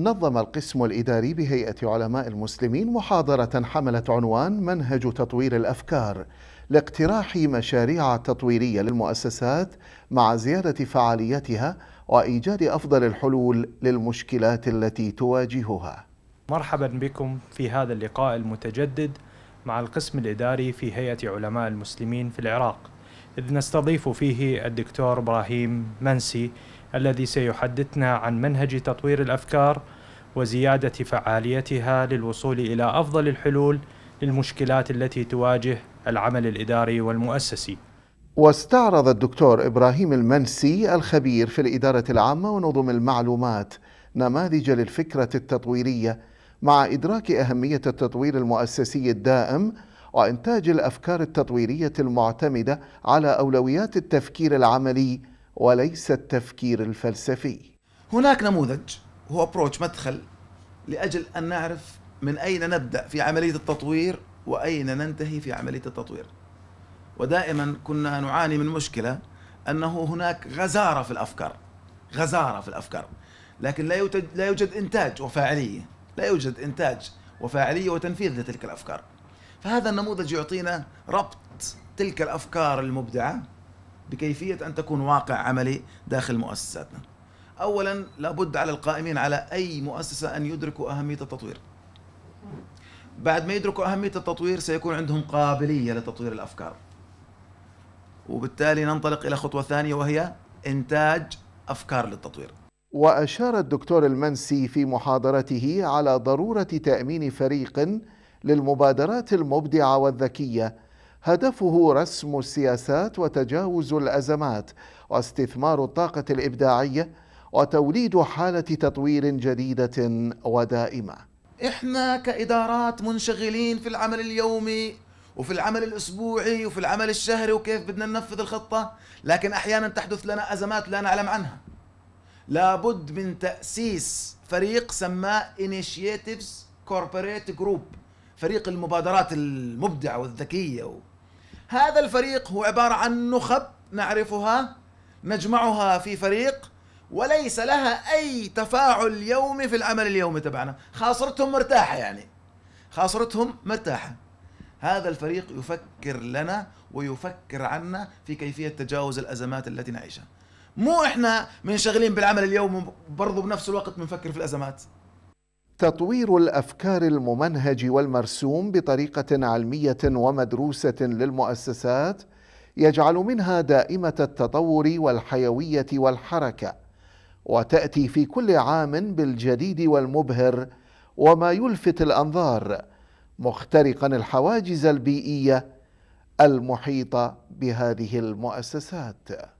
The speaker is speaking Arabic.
نظم القسم الإداري بهيئة علماء المسلمين محاضرة حملت عنوان منهج تطوير الأفكار لاقتراح مشاريع تطويرية للمؤسسات مع زيادة فعاليتها وإيجاد أفضل الحلول للمشكلات التي تواجهها مرحبا بكم في هذا اللقاء المتجدد مع القسم الإداري في هيئة علماء المسلمين في العراق إذ نستضيف فيه الدكتور إبراهيم منسي الذي سيحدثنا عن منهج تطوير الأفكار وزيادة فعاليتها للوصول إلى أفضل الحلول للمشكلات التي تواجه العمل الإداري والمؤسسي. واستعرض الدكتور إبراهيم المنسي الخبير في الإدارة العامة ونظم المعلومات نماذج للفكرة التطويرية مع إدراك أهمية التطوير المؤسسي الدائم وإنتاج الأفكار التطويرية المعتمدة على أولويات التفكير العملي وليس التفكير الفلسفي هناك نموذج هو ابروتش مدخل لاجل ان نعرف من اين نبدا في عمليه التطوير واين ننتهي في عمليه التطوير ودائما كنا نعاني من مشكله انه هناك غزاره في الافكار غزاره في الافكار لكن لا يوجد لا يوجد انتاج وفاعليه لا يوجد انتاج وفاعليه وتنفيذ لتلك الافكار فهذا النموذج يعطينا ربط تلك الافكار المبدعه بكيفية أن تكون واقع عملي داخل مؤسساتنا أولا لابد على القائمين على أي مؤسسة أن يدركوا أهمية التطوير بعد ما يدركوا أهمية التطوير سيكون عندهم قابلية لتطوير الأفكار وبالتالي ننطلق إلى خطوة ثانية وهي إنتاج أفكار للتطوير وأشار الدكتور المنسي في محاضرته على ضرورة تأمين فريق للمبادرات المبدعة والذكية هدفه رسم السياسات وتجاوز الازمات واستثمار الطاقه الابداعيه وتوليد حاله تطوير جديده ودائمه احنا كادارات منشغلين في العمل اليومي وفي العمل الاسبوعي وفي العمل الشهري وكيف بدنا ننفذ الخطه لكن احيانا تحدث لنا ازمات لا نعلم عنها لابد من تاسيس فريق سماه Initiatives Corporate Group فريق المبادرات المبدعة والذكية و... هذا الفريق هو عبارة عن نخب نعرفها نجمعها في فريق وليس لها أي تفاعل يومي في العمل اليومي تبعنا خاصرتهم مرتاحة يعني خاصرتهم مرتاحة هذا الفريق يفكر لنا ويفكر عنا في كيفية تجاوز الأزمات التي نعيشها مو إحنا منشغلين بالعمل اليوم برضو بنفس الوقت بنفكر في الأزمات تطوير الافكار الممنهج والمرسوم بطريقه علميه ومدروسه للمؤسسات يجعل منها دائمه التطور والحيويه والحركه وتاتي في كل عام بالجديد والمبهر وما يلفت الانظار مخترقا الحواجز البيئيه المحيطه بهذه المؤسسات